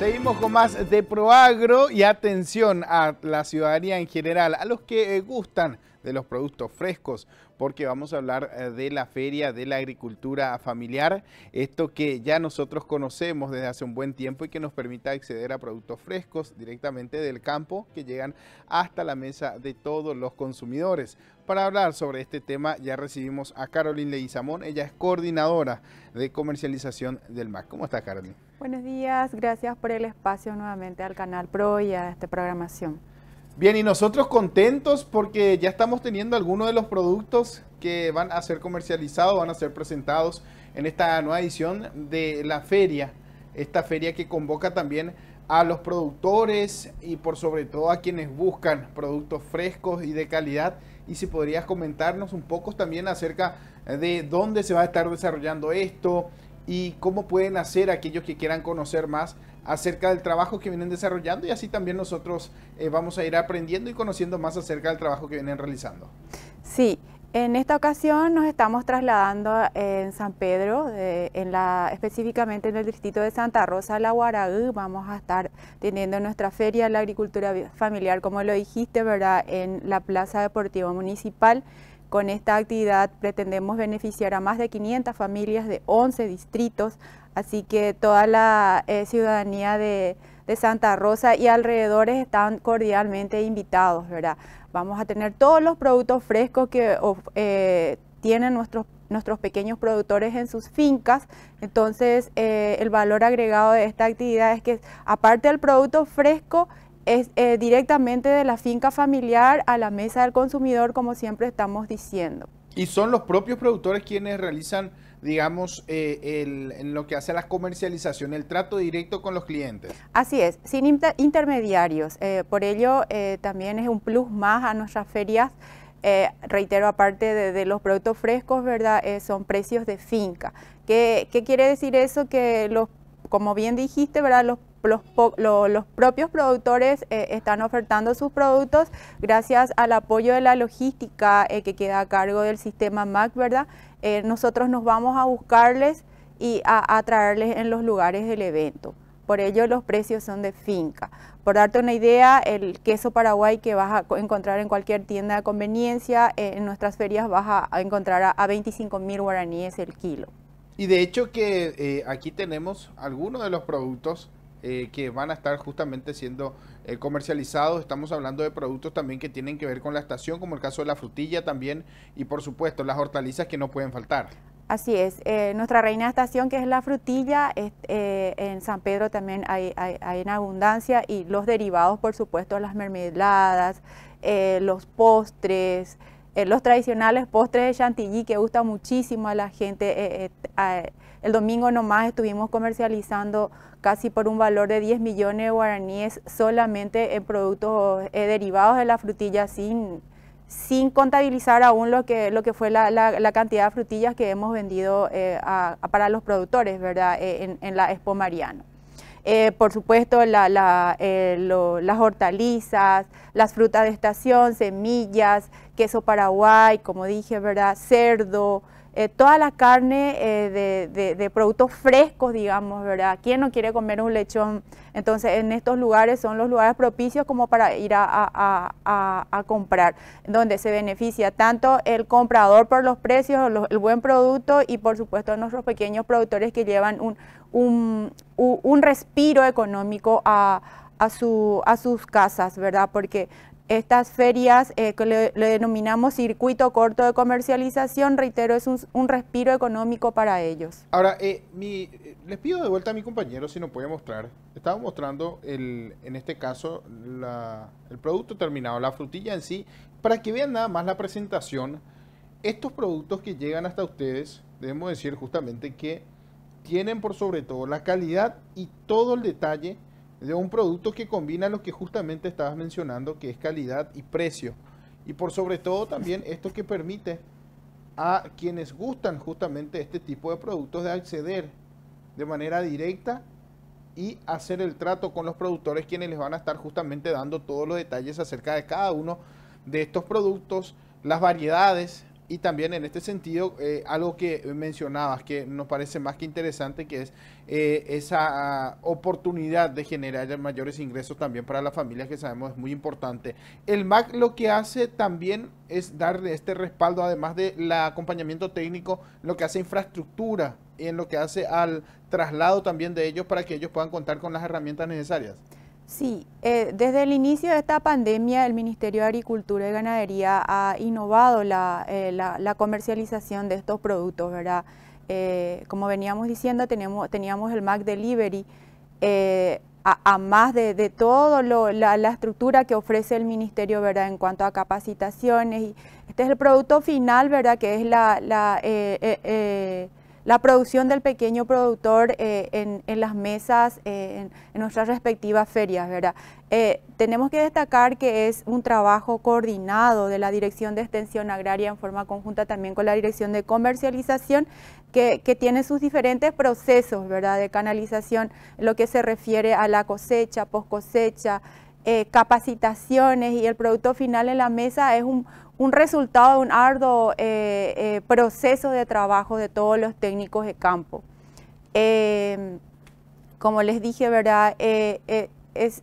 Seguimos con más de Proagro y atención a la ciudadanía en general, a los que eh, gustan de los productos frescos porque vamos a hablar eh, de la Feria de la Agricultura Familiar, esto que ya nosotros conocemos desde hace un buen tiempo y que nos permite acceder a productos frescos directamente del campo que llegan hasta la mesa de todos los consumidores. Para hablar sobre este tema ya recibimos a Caroline Leguizamón, ella es coordinadora de comercialización del MAC. ¿Cómo está Caroline? Buenos días, gracias por el espacio nuevamente al Canal Pro y a esta programación. Bien, y nosotros contentos porque ya estamos teniendo algunos de los productos que van a ser comercializados, van a ser presentados en esta nueva edición de la feria. Esta feria que convoca también a los productores y por sobre todo a quienes buscan productos frescos y de calidad. Y si podrías comentarnos un poco también acerca de dónde se va a estar desarrollando esto y cómo pueden hacer aquellos que quieran conocer más acerca del trabajo que vienen desarrollando y así también nosotros eh, vamos a ir aprendiendo y conociendo más acerca del trabajo que vienen realizando. Sí, en esta ocasión nos estamos trasladando eh, en San Pedro, específicamente en el distrito de Santa Rosa, La Guaragüe. Vamos a estar teniendo nuestra feria de la agricultura familiar, como lo dijiste, ¿verdad? En la Plaza Deportiva Municipal con esta actividad pretendemos beneficiar a más de 500 familias de 11 distritos, así que toda la eh, ciudadanía de, Santa Rosa y alrededores están cordialmente invitados, ¿verdad? Vamos a tener todos los productos frescos que eh, tienen nuestros, nuestros pequeños productores en sus fincas. Entonces, eh, el valor agregado de esta actividad es que, aparte del producto fresco, es, eh, directamente de la finca familiar a la mesa del consumidor, como siempre estamos diciendo. Y son los propios productores quienes realizan, digamos, eh, el, en lo que hace a la comercialización, el trato directo con los clientes. Así es, sin intermediarios. Eh, por ello, también es un plus más a nuestras ferias. reitero, aparte de, los productos frescos, ¿verdad? son precios de finca. ¿Qué, ¿Qué, quiere decir eso? Que los, como bien dijiste, ¿verdad? Los los, los propios productores eh, están ofertando sus productos gracias al apoyo de la logística eh, que queda a cargo del sistema MAC, ¿verdad? Eh, nosotros nos vamos a buscarles y a, traerles en los lugares del evento por ello los precios son de finca. Por darte una idea, el queso paraguay que vas a encontrar en cualquier tienda de conveniencia, en nuestras ferias vas a encontrar a, 25 mil guaraníes el kilo. Y de hecho que aquí tenemos algunos de los productos eh, que van a estar justamente siendo eh, comercializados. Estamos hablando de productos también que tienen que ver con la estación, como el caso de la frutilla también, y por supuesto las hortalizas que no pueden faltar. Así es, eh, nuestra reina de estación que es la frutilla, en San Pedro también hay, en abundancia y los derivados, por supuesto, las mermeladas, los postres, los tradicionales postres de chantilly que gusta muchísimo a la gente. El domingo nomás estuvimos comercializando casi por un valor de 10 millones de guaraníes solamente en productos eh, derivados de la frutilla sin, contabilizar aún lo que, lo que fue la, cantidad de frutillas que hemos vendido eh, para los productores ¿verdad? Eh, en, la Expo Mariano. por supuesto, las hortalizas, las frutas de estación, semillas, queso paraguay, como dije, ¿verdad? cerdo, eh, toda la carne eh, de, productos frescos, digamos, ¿verdad? ¿Quién no quiere comer un lechón? Entonces, en estos lugares son los lugares propicios como para ir a, comprar, donde se beneficia tanto el comprador por los precios, el buen producto y por supuesto nuestros pequeños productores que llevan un, un, respiro económico a, su, a sus casas, ¿verdad? Porque estas ferias eh, que le, denominamos circuito corto de comercialización, reitero, es un, respiro económico para ellos. Ahora, eh, eh, les pido de vuelta a mi compañero si nos puede mostrar. Estaba mostrando, en este caso, el producto terminado, la frutilla en sí, para que vean nada más la presentación. Estos productos que llegan hasta ustedes, debemos decir justamente que tienen por sobre todo la calidad y todo el detalle de un producto que combina lo que justamente estabas mencionando, que es calidad y precio. Y por sobre todo también esto que permite a quienes gustan justamente este tipo de productos de acceder de manera directa y hacer el trato con los productores quienes les van a estar justamente dando todos los detalles acerca de cada uno de estos productos, las variedades, y también en este sentido, eh, algo que mencionabas que nos parece más que interesante, que es eh, esa oportunidad de generar mayores ingresos también para las familias, que sabemos es muy importante. El MAC lo que hace también es darle este respaldo, además del acompañamiento técnico, lo que hace infraestructura, y en lo que hace al traslado también de ellos para que ellos puedan contar con las herramientas necesarias. Sí, eh, desde el inicio de esta pandemia el Ministerio de Agricultura y Ganadería ha innovado la, eh, comercialización de estos productos, ¿verdad? Eh, como veníamos diciendo, teníamos, teníamos el Mac Delivery, a, más de, de toda la, estructura que ofrece el Ministerio, ¿verdad? En cuanto a capacitaciones. Y este es el producto final, ¿verdad? Que es la la producción del pequeño productor eh, en, las mesas, eh, en, nuestras respectivas ferias, ¿verdad? Eh, tenemos que destacar que es un trabajo coordinado de la Dirección de Extensión Agraria en forma conjunta también con la Dirección de Comercialización, que, tiene sus diferentes procesos, ¿verdad?, de canalización, lo que se refiere a la cosecha, post cosecha, eh, capacitaciones y el producto final en la mesa es un, un resultado de un arduo eh, eh, proceso de trabajo de todos los técnicos de campo. como les dije, ¿verdad?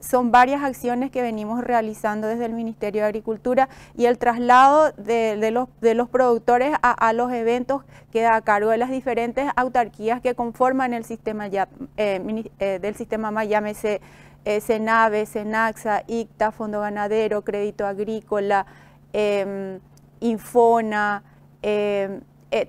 son varias acciones que venimos realizando desde el Ministerio de Agricultura y el traslado de, los, de los, productores a, los eventos queda a cargo de las diferentes autarquías que conforman el sistema ya, eh, eh, del sistema Mayámese, CENAVE, eh, CENAXA, ICTA, Fondo Ganadero, Crédito Agrícola, em, Infona, em,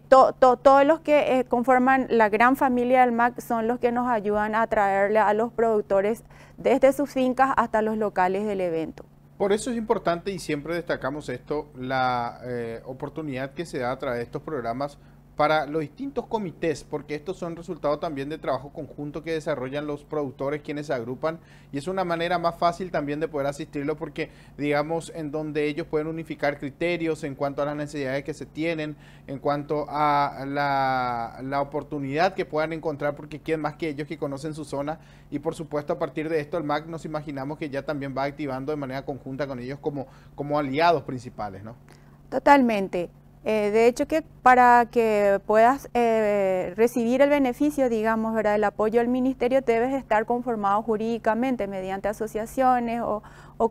todos los que conforman la gran familia del MAC son los que nos ayudan a traerle a los productores desde sus fincas hasta los locales del evento. Por eso es importante y siempre destacamos esto, la eh, oportunidad que se da a través de estos programas para los distintos comités, porque estos son resultados también de trabajo conjunto que desarrollan los productores quienes se agrupan y es una manera más fácil también de poder asistirlo porque digamos en donde ellos pueden unificar criterios en cuanto a las necesidades que se tienen, en cuanto a la, oportunidad que puedan encontrar porque quién más que ellos que conocen su zona y por supuesto a partir de esto el MAC nos imaginamos que ya también va activando de manera conjunta con ellos como, como aliados principales, ¿no? Totalmente. Eh, de hecho, que para que puedas eh, recibir el beneficio, digamos, ¿verdad? el apoyo del ministerio, debes estar conformado jurídicamente mediante asociaciones o,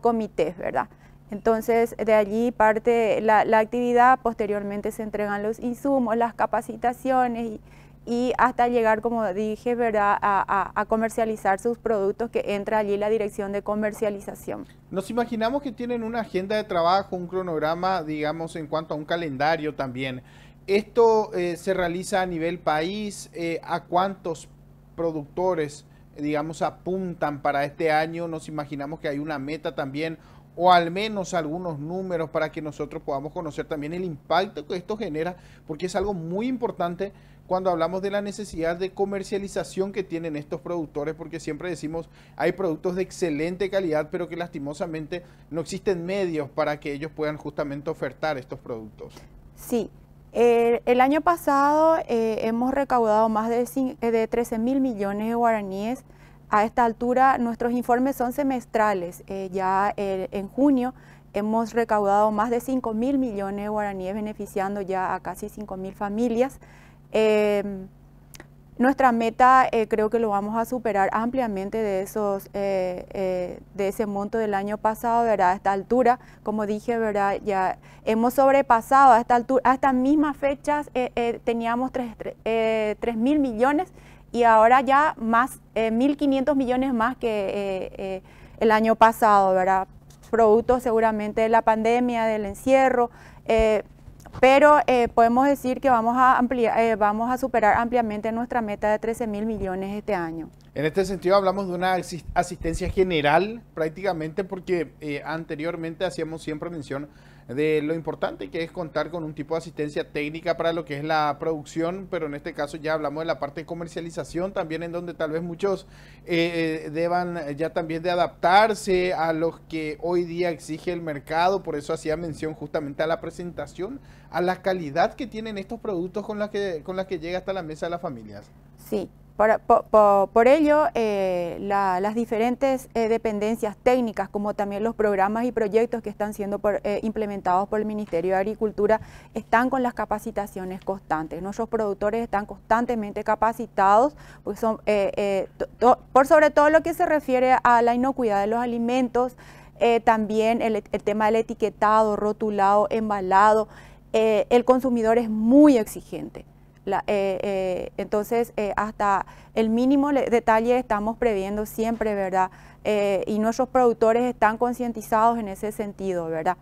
comités, ¿verdad? Entonces, de allí parte la, la, actividad, posteriormente se entregan los insumos, las capacitaciones y y hasta llegar, como dije, ¿verdad? A, comercializar sus productos, que entra allí la dirección de comercialización. Nos imaginamos que tienen una agenda de trabajo, un cronograma, digamos, en cuanto a un calendario también. ¿Esto eh, se realiza a nivel país? Eh, ¿A cuántos productores, digamos, apuntan para este año? Nos imaginamos que hay una meta también o al menos algunos números para que nosotros podamos conocer también el impacto que esto genera, porque es algo muy importante cuando hablamos de la necesidad de comercialización que tienen estos productores, porque siempre decimos hay productos de excelente calidad, pero que lastimosamente no existen medios para que ellos puedan justamente ofertar estos productos. Sí, eh, el año pasado eh, hemos recaudado más de, eh, de 13 mil millones de guaraníes. A esta altura nuestros informes son semestrales. ya en junio hemos recaudado más de 5 mil millones de guaraníes beneficiando ya a casi 5 mil familias. Em, nuestra meta eh, creo que lo vamos a superar ampliamente de, esos, eh, eh, de ese monto del año pasado, ¿verdad? A esta altura, como dije, ¿verdad? Ya hemos sobrepasado a esta altura, a estas mismas fechas teníamos 3, mil millones y ahora ya más, 1.500 millones más que el año pasado, ¿verdad? Producto seguramente de la pandemia, del encierro pero eh, podemos decir que vamos a, ampliar, eh, vamos a superar ampliamente nuestra meta de 13 mil millones este año. En este sentido hablamos de una asistencia general prácticamente porque eh, anteriormente hacíamos siempre mención de lo importante que es contar con un tipo de asistencia técnica para lo que es la producción, pero en este caso ya hablamos de la parte de comercialización también, en donde tal vez muchos eh, eh, deban ya también de adaptarse a lo que hoy día exige el mercado, por eso hacía mención justamente a la presentación, a la calidad que tienen estos productos con las que, con las que llega hasta la mesa de las familias. Sí, por, ello, eh, las diferentes eh, dependencias técnicas, como también los programas y proyectos que están siendo eh, implementados por el Ministerio de Agricultura, están con las capacitaciones constantes. Nuestros productores están constantemente capacitados pues son, por sobre todo lo que se refiere a la inocuidad de los alimentos, también el, tema del etiquetado, rotulado, embalado. el consumidor es muy exigente. Eh, eh, entonces, eh, hasta el mínimo detalle estamos previendo siempre, ¿verdad? y nuestros productores están concientizados en ese sentido, ¿verdad?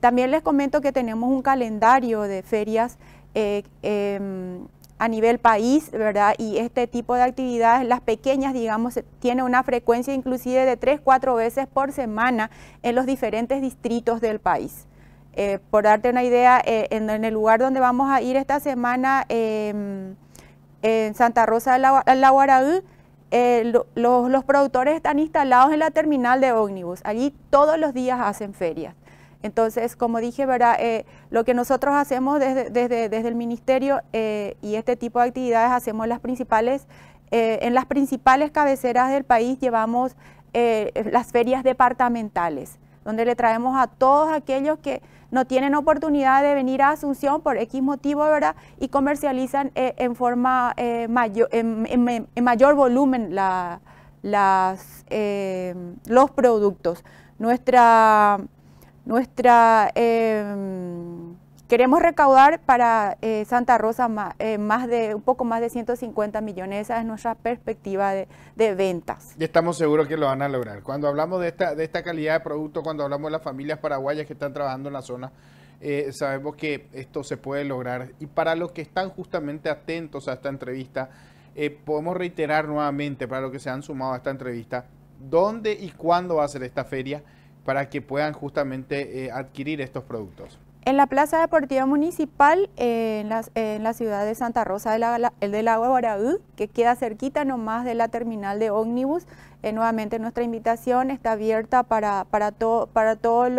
también les comento que tenemos un calendario de ferias em, a nivel país, ¿verdad? Y este tipo de actividades, las pequeñas, digamos, tiene una frecuencia inclusive de tres, cuatro veces por semana en los diferentes distritos del país. Eh, por darte una idea, eh, en, el lugar donde vamos a ir esta semana, em, en Santa Rosa de la, Guaraú, eh, los, productores están instalados en la terminal de ómnibus. Allí todos los días hacen ferias. Entonces, como dije, ¿verdad? lo que nosotros hacemos desde, desde el ministerio y este tipo de actividades hacemos las principales, en las principales cabeceras del país llevamos las ferias departamentales, donde le traemos a todos aquellos que, no tienen oportunidad de venir a Asunción por X motivo, ¿verdad? Y comercializan eh, en forma eh, mayor, en, mayor volumen la, las, eh, los productos. Nuestra, nuestra em, Queremos recaudar para eh, Santa Rosa eh, más, de un poco más de 150 millones. Esa es nuestra perspectiva de, ventas. Y estamos seguros que lo van a lograr. Cuando hablamos de esta, de esta calidad de producto, cuando hablamos de las familias paraguayas que están trabajando en la zona, eh, sabemos que esto se puede lograr. Y para los que están justamente atentos a esta entrevista, podemos reiterar nuevamente para los que se han sumado a esta entrevista, dónde y cuándo va a ser esta feria para que puedan justamente adquirir estos productos. En la Plaza Deportiva Municipal, en, la, ciudad de Santa Rosa del la, de Agua que queda cerquita nomás de la terminal de ómnibus, eh, nuevamente nuestra invitación está abierta para, para, to, para toda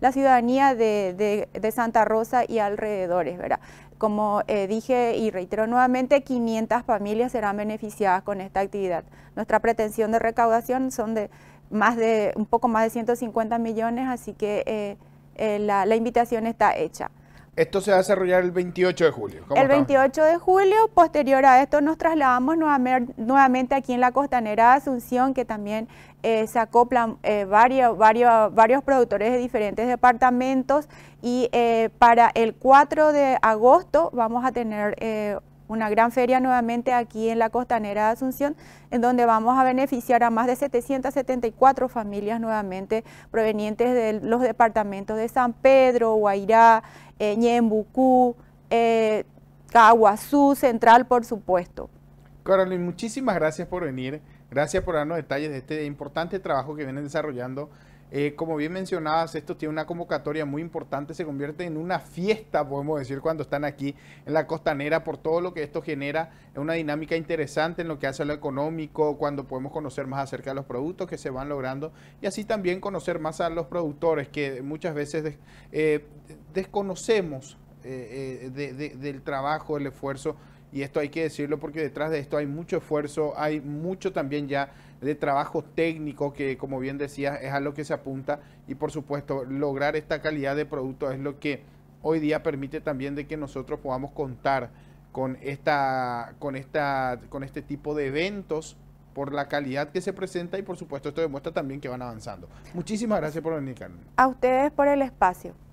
la ciudadanía de, Santa Rosa y alrededores, ¿verdad? Como eh, dije y reitero nuevamente, 500 familias serán beneficiadas con esta actividad. Nuestra pretensión de recaudación son de más de un poco más de 150 millones, así que eh, eh, la, invitación está hecha. Esto se va a desarrollar el 28 de julio. El 28 de julio, posterior a esto nos trasladamos nuevamente aquí en la costanera de Asunción, que también eh, se acoplan eh, varios, varios, varios productores de diferentes departamentos y para el 4 de agosto vamos a tener una gran feria nuevamente aquí en la costanera de Asunción, en donde vamos a beneficiar a más de 774 familias nuevamente provenientes de los departamentos de San Pedro, Guairá, eh, Ñembucú, eh, Caguazú, Central, por supuesto. Carolyn, muchísimas gracias por venir. Gracias por darnos detalles de este importante trabajo que vienen desarrollando eh, como bien mencionabas, esto tiene una convocatoria muy importante, se convierte en una fiesta, podemos decir, cuando están aquí en la costanera, por todo lo que esto genera, es una dinámica interesante en lo que hace a lo económico, cuando podemos conocer más acerca de los productos que se van logrando y así también conocer más a los productores que muchas veces eh, desconocemos eh, del trabajo, el esfuerzo y esto hay que decirlo porque detrás de esto hay mucho esfuerzo, hay mucho también ya de trabajo técnico que como bien decía es a lo que se apunta y por supuesto lograr esta calidad de producto es lo que hoy día permite también de que nosotros podamos contar con esta con esta con este tipo de eventos por la calidad que se presenta y por supuesto esto demuestra también que van avanzando. Muchísimas gracias por venir, Carmen. A ustedes por el espacio.